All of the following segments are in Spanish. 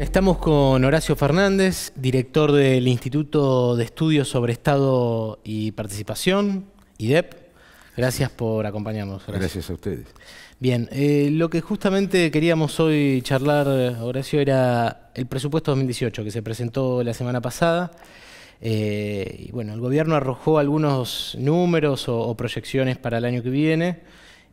Estamos con Horacio Fernández, director del Instituto de Estudios sobre Estado y Participación, IDEP. Gracias por acompañarnos. Gracias a ustedes. Bien, eh, lo que justamente queríamos hoy charlar, Horacio, era el presupuesto 2018 que se presentó la semana pasada. Eh, y bueno, el gobierno arrojó algunos números o proyecciones para el año que viene.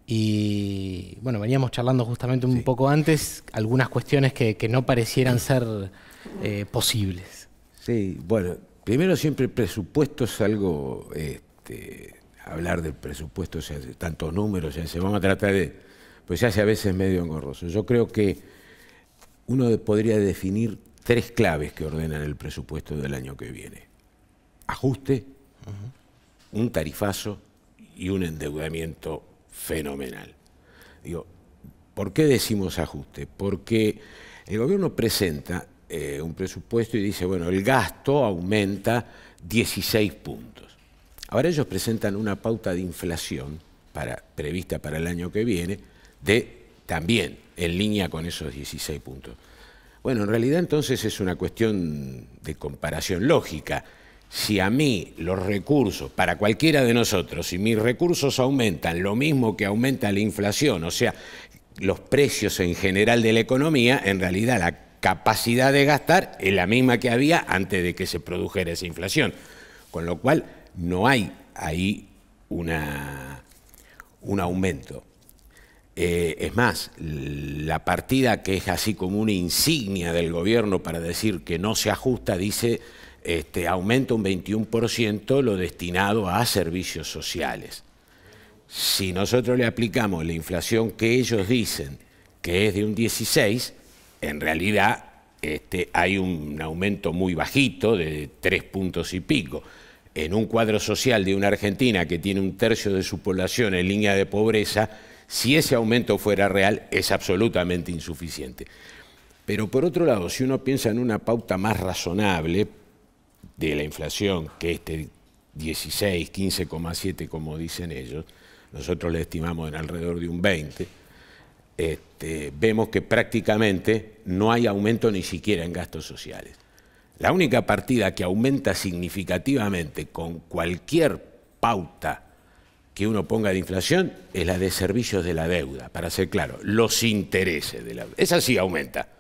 Y bueno, veníamos charlando justamente un poco antes algunas cuestiones que, no parecieran ser eh, posibles. Sí, bueno, primero siempre el presupuesto es algo, este, hablar del presupuesto, o sea, tantos números, o se van a tratar de, pues se hace a veces medio engorroso. Yo creo que uno podría definir tres claves que ordenan el presupuesto del año que viene. Ajuste, un tarifazo y un endeudamiento fenomenal. Digo, ¿por qué decimos ajuste? Porque el gobierno presenta eh, un presupuesto y dice, bueno, el gasto aumenta 16 puntos. Ahora ellos presentan una pauta de inflación para, prevista para el año que viene de también en línea con esos 16 puntos. Bueno, en realidad entonces es una cuestión de comparación lógica si a mí los recursos, para cualquiera de nosotros, si mis recursos aumentan lo mismo que aumenta la inflación, o sea, los precios en general de la economía, en realidad la capacidad de gastar es la misma que había antes de que se produjera esa inflación. Con lo cual, no hay ahí una, un aumento. Eh, es más, la partida que es así como una insignia del gobierno para decir que no se ajusta dice este, aumenta un 21% lo destinado a servicios sociales. Si nosotros le aplicamos la inflación que ellos dicen, que es de un 16, en realidad este, hay un aumento muy bajito de tres puntos y pico. En un cuadro social de una Argentina que tiene un tercio de su población en línea de pobreza, si ese aumento fuera real, es absolutamente insuficiente. Pero por otro lado, si uno piensa en una pauta más razonable, de la inflación, que este 16, 15,7 como dicen ellos, nosotros le estimamos en alrededor de un 20, este, vemos que prácticamente no hay aumento ni siquiera en gastos sociales. La única partida que aumenta significativamente con cualquier pauta que uno ponga de inflación es la de servicios de la deuda, para ser claro, los intereses de la deuda. Esa sí aumenta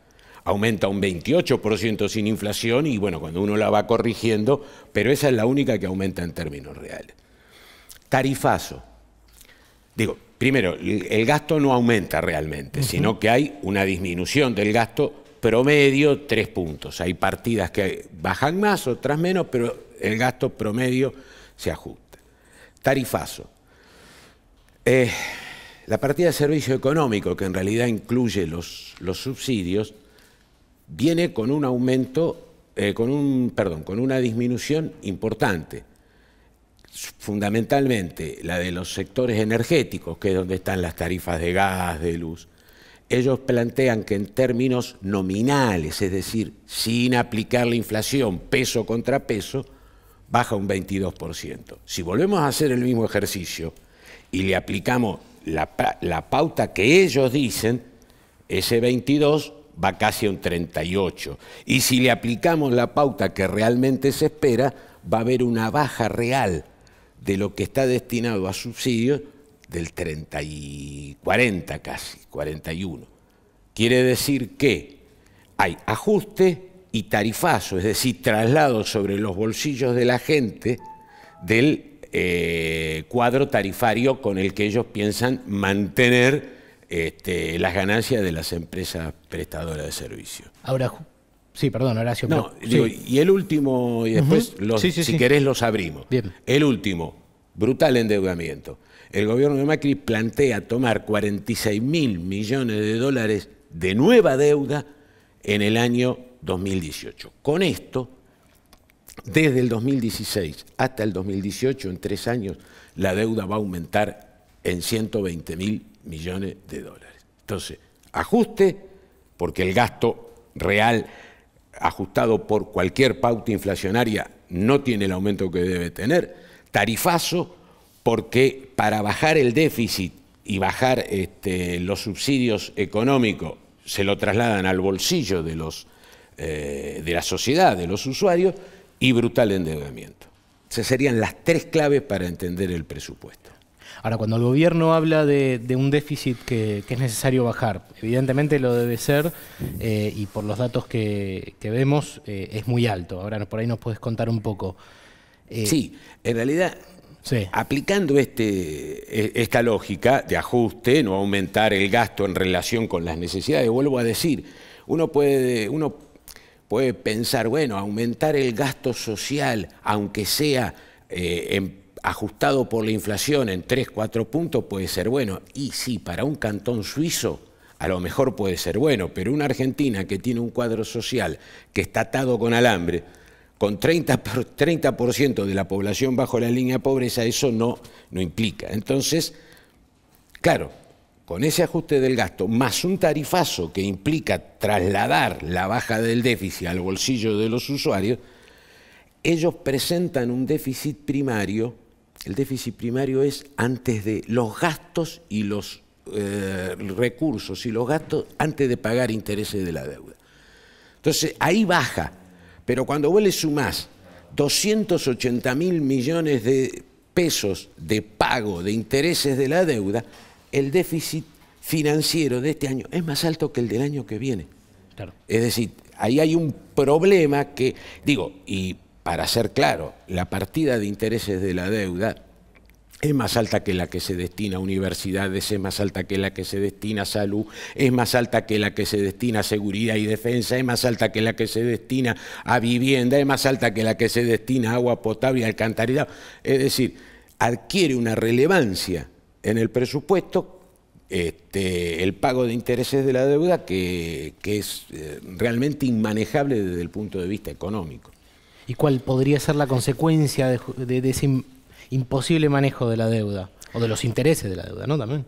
aumenta un 28% sin inflación y bueno, cuando uno la va corrigiendo, pero esa es la única que aumenta en términos reales. Tarifazo. Digo, primero, el gasto no aumenta realmente, sino que hay una disminución del gasto promedio, tres puntos. Hay partidas que bajan más, otras menos, pero el gasto promedio se ajusta. Tarifazo. Eh, la partida de servicio económico, que en realidad incluye los subsidios, viene con un aumento, eh, con un, perdón, con una disminución importante, fundamentalmente la de los sectores energéticos, que es donde están las tarifas de gas, de luz. Ellos plantean que en términos nominales, es decir, sin aplicar la inflación peso contra peso, baja un 22%. Si volvemos a hacer el mismo ejercicio y le aplicamos la pauta que ellos dicen, ese 22 va casi a un 38. Y si le aplicamos la pauta que realmente se espera, va a haber una baja real de lo que está destinado a subsidios del 30 y 40 casi, 41. Quiere decir que hay ajuste y tarifazo, es decir, traslado sobre los bolsillos de la gente del eh, cuadro tarifario con el que ellos piensan mantener este, las ganancias de las empresas prestadoras de servicios. Ahora, sí, perdón, Horacio. No, y el último, y después, si querés, los abrimos. Bien. El último, brutal endeudamiento. El gobierno de Macri plantea tomar 46 mil millones de dólares de nueva deuda en el año 2018. Con esto, desde el 2016 hasta el 2018, en tres años, la deuda va a aumentar en 120 mil millones de dólares. Entonces, ajuste, porque el gasto real ajustado por cualquier pauta inflacionaria no tiene el aumento que debe tener. Tarifazo, porque para bajar el déficit y bajar este, los subsidios económicos se lo trasladan al bolsillo de, los, eh, de la sociedad, de los usuarios, y brutal endeudamiento. Esas serían las tres claves para entender el presupuesto. Ahora, cuando el gobierno habla de, un déficit que, es necesario bajar, evidentemente lo debe ser eh, y por los datos que, vemos eh, es muy alto. Ahora, por ahí nos puedes contar un poco. Eh, sí, en realidad Aplicando este, e, esta lógica de ajuste, no aumentar el gasto en relación con las necesidades, vuelvo a decir, uno puede, uno puede pensar, bueno, aumentar el gasto social, aunque sea en ajustado por la inflación en 3, 4 puntos puede ser bueno. Y sí, para un cantón suizo a lo mejor puede ser bueno, pero una Argentina que tiene un cuadro social que está atado con alambre, con 30%, 30 de la población bajo la línea de pobreza, eso no, no implica. Entonces, claro, con ese ajuste del gasto, más un tarifazo que implica trasladar la baja del déficit al bolsillo de los usuarios, ellos presentan un déficit primario el déficit primario es antes de los gastos y los eh, recursos y los gastos antes de pagar intereses de la deuda. Entonces ahí baja, pero cuando vos le sumás 280 mil millones de pesos de pago de intereses de la deuda, el déficit financiero de este año es más alto que el del año que viene. Es decir, ahí hay un problema que, digo, y para ser claro, la partida de intereses de la deuda es más alta que la que se destina a universidades, es más alta que la que se destina a salud, es más alta que la que se destina a seguridad y defensa, es más alta que la que se destina a vivienda, es más alta que la que se destina a agua potable y alcantarillado. Es decir, adquiere una relevancia en el presupuesto este, el pago de intereses de la deuda que es eh, realmente inmanejable desde el punto de vista económico y cuál podría ser la consecuencia de, ese imposible manejo de la deuda o de los intereses de la deuda, ¿no? También.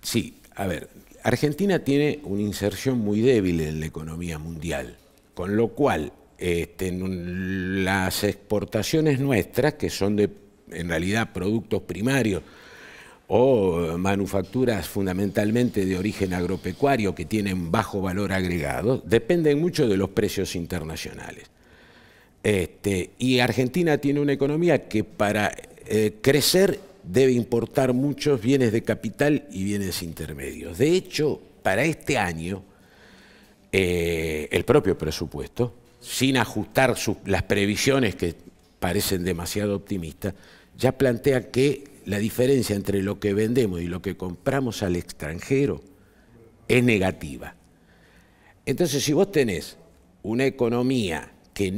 Sí, a ver, Argentina tiene una inserción muy débil en la economía mundial, con lo cual este, las exportaciones nuestras, que son de, en realidad productos primarios o manufacturas fundamentalmente de origen agropecuario que tienen bajo valor agregado, dependen mucho de los precios internacionales. Este, y Argentina tiene una economía que para eh, crecer debe importar muchos bienes de capital y bienes intermedios. De hecho, para este año, eh, el propio presupuesto, sin ajustar las previsiones que parecen demasiado optimistas, ya plantea que la diferencia entre lo que vendemos y lo que compramos al extranjero es negativa. Entonces, si vos tenés una economía que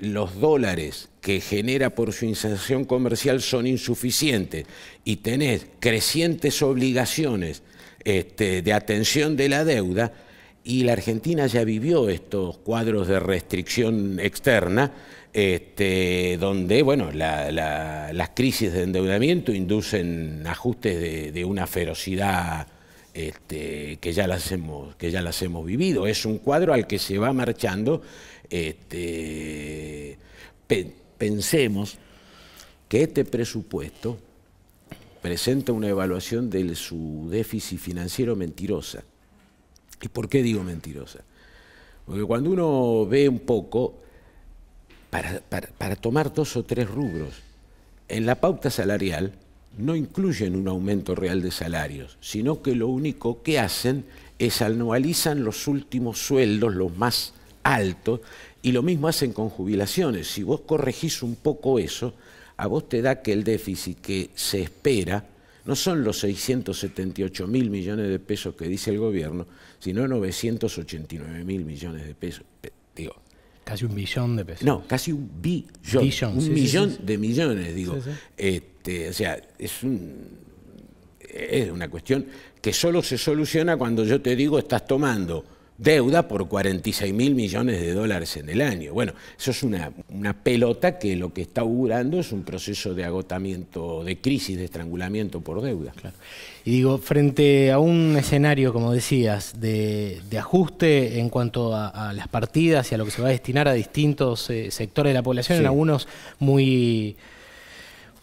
los dólares que genera por su inserción comercial son insuficientes y tenés crecientes obligaciones este, de atención de la deuda, y la Argentina ya vivió estos cuadros de restricción externa, este, donde bueno, las crisis de endeudamiento inducen ajustes de, una ferocidad este, que, ya que ya las hemos vivido. Es un cuadro al que se va marchando este, pensemos que este presupuesto presenta una evaluación de su déficit financiero mentirosa. ¿Y por qué digo mentirosa? Porque cuando uno ve un poco, para, para tomar dos o tres rubros, en la pauta salarial no incluyen un aumento real de salarios, sino que lo único que hacen es anualizan los últimos sueldos, los más alto, y lo mismo hacen con jubilaciones. Si vos corregís un poco eso, a vos te da que el déficit que se espera no son los 678 mil millones de pesos que dice el gobierno, sino 989 mil millones de pesos. casi un billón de pesos. No, casi un billón. un millón de millones, digo. Este, o sea, es, es una cuestión que solo se soluciona cuando yo te digo estás tomando deuda por 46 mil millones de dólares en el año. Bueno, eso es una, pelota que lo que está augurando es un proceso de agotamiento, de crisis, de estrangulamiento por deuda. Claro. Y digo, frente a un escenario, como decías, de, ajuste en cuanto a, las partidas y a lo que se va a destinar a distintos eh, sectores de la población, en algunos muy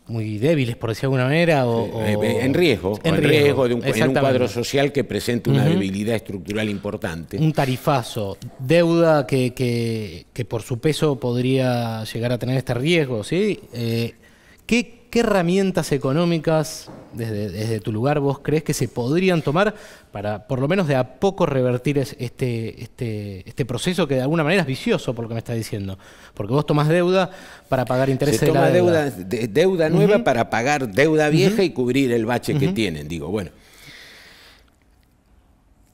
muy débiles, por decir de alguna manera, o, eh, eh, en riesgo, en, riesgo, de un, en un cuadro social que presenta una debilidad estructural importante. Un tarifazo, deuda que, que, que, por su peso podría llegar a tener este riesgo, ¿sí? Eh, ¿qué, ¿Qué herramientas económicas, desde, tu lugar, vos crees que se podrían tomar para, por lo menos, de a poco revertir este, este, este, proceso que de alguna manera es vicioso, por lo que me estás diciendo? Porque vos tomás deuda para pagar intereses de la deuda. deuda nueva para pagar deuda vieja y cubrir el bache que tienen. Digo, bueno,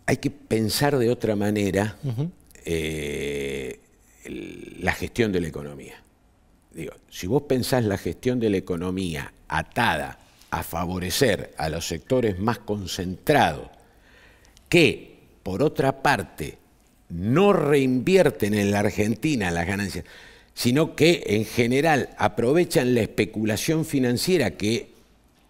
hay que pensar de otra manera eh, la gestión de la economía si vos pensás la gestión de la economía atada a favorecer a los sectores más concentrados, que por otra parte no reinvierten en la Argentina las ganancias, sino que en general aprovechan la especulación financiera que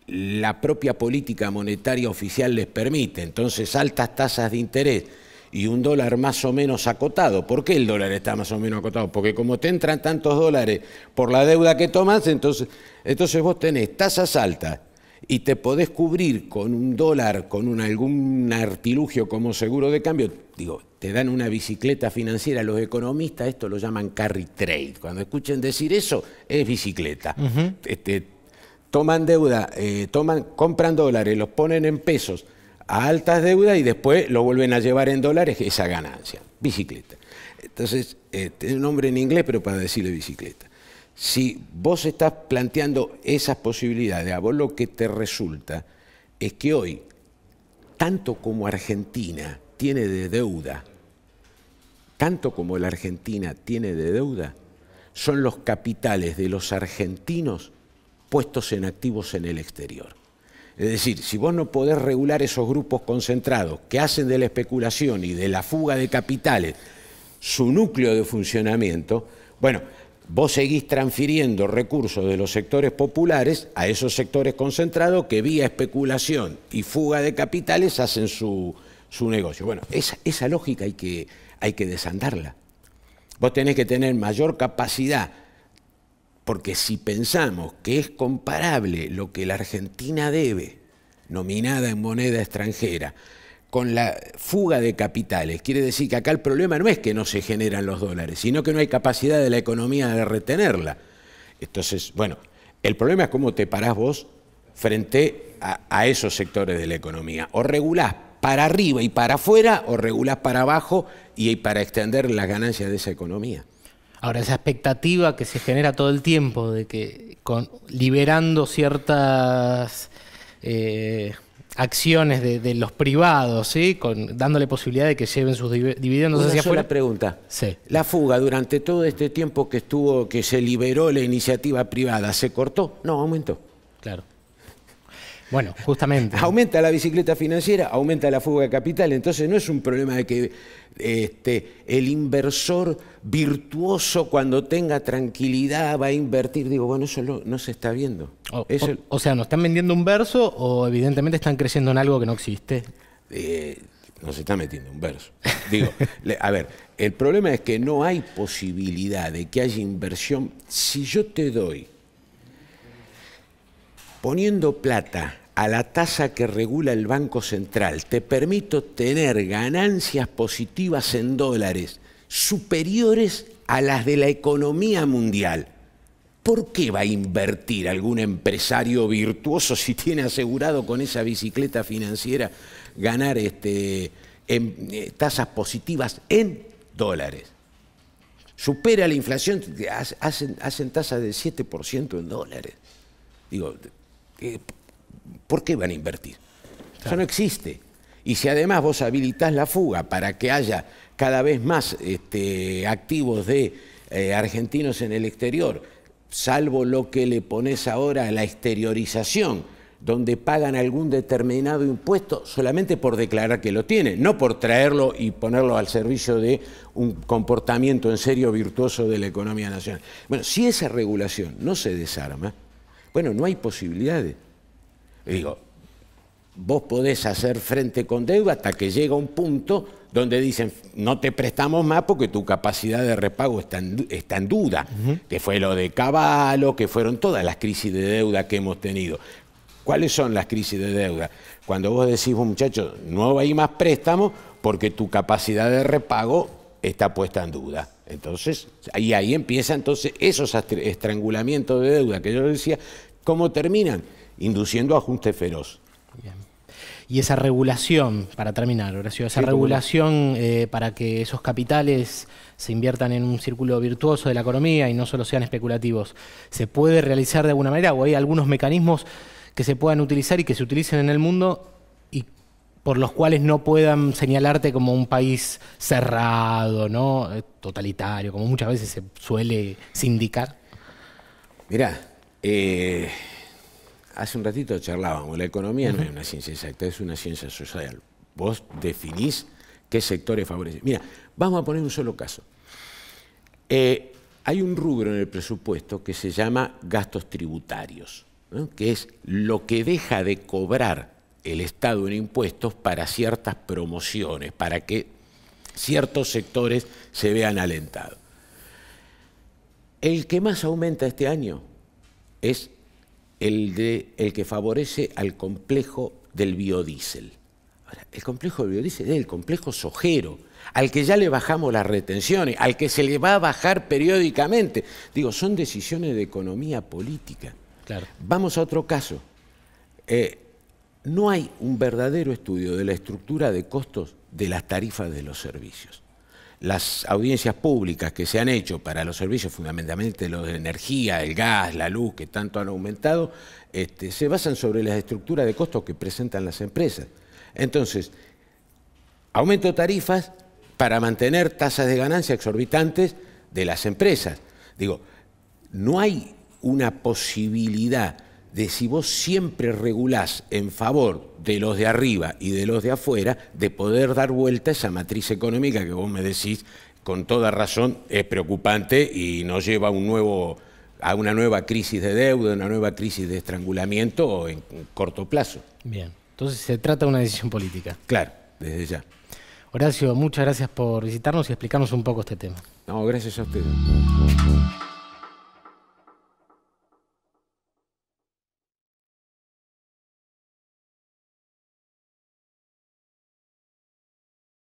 la propia política monetaria oficial les permite. Entonces, altas tasas de interés y un dólar más o menos acotado. ¿Por qué el dólar está más o menos acotado? Porque como te entran tantos dólares por la deuda que tomas, entonces, entonces vos tenés tasas altas y te podés cubrir con un dólar, con algún artilugio como seguro de cambio. Digo, te dan una bicicleta financiera. Los economistas esto lo llaman carry trade. Cuando escuchen decir eso, es bicicleta. Este, toman deuda, eh, toman, compran dólares, los ponen en pesos a altas deudas y después lo vuelven a llevar en dólares, esa ganancia. Bicicleta. Entonces, tiene este, un nombre en inglés, pero para decirle bicicleta. Si vos estás planteando esas posibilidades, a vos lo que te resulta es que hoy, tanto como Argentina tiene de deuda, tanto como la Argentina tiene de deuda, son los capitales de los argentinos puestos en activos en el exterior. Es decir, si vos no podés regular esos grupos concentrados que hacen de la especulación y de la fuga de capitales su núcleo de funcionamiento, bueno, vos seguís transfiriendo recursos de los sectores populares a esos sectores concentrados que vía especulación y fuga de capitales hacen su, negocio. Bueno, esa, lógica hay que, hay que desandarla. Vos tenés que tener mayor capacidad porque si pensamos que es comparable lo que la Argentina debe, nominada en moneda extranjera, con la fuga de capitales, quiere decir que acá el problema no es que no se generan los dólares, sino que no hay capacidad de la economía de retenerla. Entonces, bueno, el problema es cómo te parás vos frente a, esos sectores de la economía. O regulás para arriba y para afuera, o regulás para abajo y para extender las ganancias de esa economía. Ahora, esa expectativa que se genera todo el tiempo de que con, liberando ciertas eh, acciones de, los privados, ¿sí? con, dándole posibilidad de que lleven sus dividendos hacia sola afuera. pregunta. Sí. La fuga durante todo este tiempo que estuvo, que se liberó la iniciativa privada, ¿se cortó? No, aumentó. Claro. Bueno, justamente. Aumenta la bicicleta financiera, aumenta la fuga de capital, entonces no es un problema de que este, el inversor virtuoso cuando tenga tranquilidad va a invertir. Digo, bueno, eso no se está viendo. O, sea, ¿nos están vendiendo un verso o evidentemente están creciendo en algo que no existe? Eh, nos no está metiendo un verso. Digo, a ver, el problema es que no hay posibilidad de que haya inversión. Si yo te doy poniendo plata a la tasa que regula el Banco Central, te permito tener ganancias positivas en dólares superiores a las de la economía mundial. ¿Por qué va a invertir algún empresario virtuoso si tiene asegurado con esa bicicleta financiera ganar este, em, eh, tasas positivas en dólares? Supera la inflación, hacen, tasas del 7% en dólares. Digo, eh, ¿por qué van a invertir? Eso no existe. Y si además vos habilitás la fuga para que haya cada vez más este, activos de eh, argentinos en el exterior, salvo lo que le pones ahora a la exteriorización, donde pagan algún determinado impuesto solamente por declarar que lo tienen, no por traerlo y ponerlo al servicio de un comportamiento en serio virtuoso de la economía nacional. Bueno, si esa regulación no se desarma, bueno, no hay posibilidades digo, vos podés hacer frente con deuda hasta que llega un punto donde dicen, no te prestamos más porque tu capacidad de repago está en, duda, que fue lo de Caballo, que fueron todas las crisis de deuda que hemos tenido. ¿Cuáles son las crisis de deuda? Cuando vos decís, muchachos, no hay más préstamo porque tu capacidad de repago está puesta en duda. Entonces, ahí, ahí empieza entonces esos estrangulamientos de deuda que yo decía, ¿cómo terminan? induciendo ajuste feroz. Y esa regulación, para terminar, Horacio, esa regulación eh, para que esos capitales se inviertan en un círculo virtuoso de la economía y no solo sean especulativos, ¿se puede realizar de alguna manera o hay algunos mecanismos que se puedan utilizar y que se utilicen en el mundo y por los cuales no puedan señalarte como un país cerrado, ¿no? Eh, totalitario, como muchas veces se suele sindicar? Mira. eh Hace un ratito charlábamos, la economía no es una ciencia exacta, es una ciencia social. Vos definís qué sectores favorecen. Mira, vamos a poner un solo caso. Eh, hay un rubro en el presupuesto que se llama gastos tributarios, que es lo que deja de cobrar el Estado en impuestos para ciertas promociones, para que ciertos sectores se vean alentados. El que más aumenta este año es el, de, el que favorece al complejo del biodiesel. el complejo del biodiesel es el complejo sojero, al que ya le bajamos las retenciones, al que se le va a bajar periódicamente. Digo, son decisiones de economía política. Vamos a otro caso. Eh, no hay un verdadero estudio de la estructura de costos de las tarifas de los servicios las audiencias públicas que se han hecho para los servicios, fundamentalmente los de energía, el gas, la luz, que tanto han aumentado, este, se basan sobre las estructuras de costos que presentan las empresas. Entonces, aumento tarifas para mantener tasas de ganancia exorbitantes de las empresas. Digo, no hay una posibilidad de si vos siempre regulás en favor de los de arriba y de los de afuera, de poder dar vuelta a esa matriz económica que vos me decís con toda razón es preocupante y nos lleva a, un nuevo, a una nueva crisis de deuda, una nueva crisis de estrangulamiento en corto plazo. Bien, entonces se trata de una decisión política. Claro, desde ya. Horacio, muchas gracias por visitarnos y explicarnos un poco este tema. No, gracias a usted.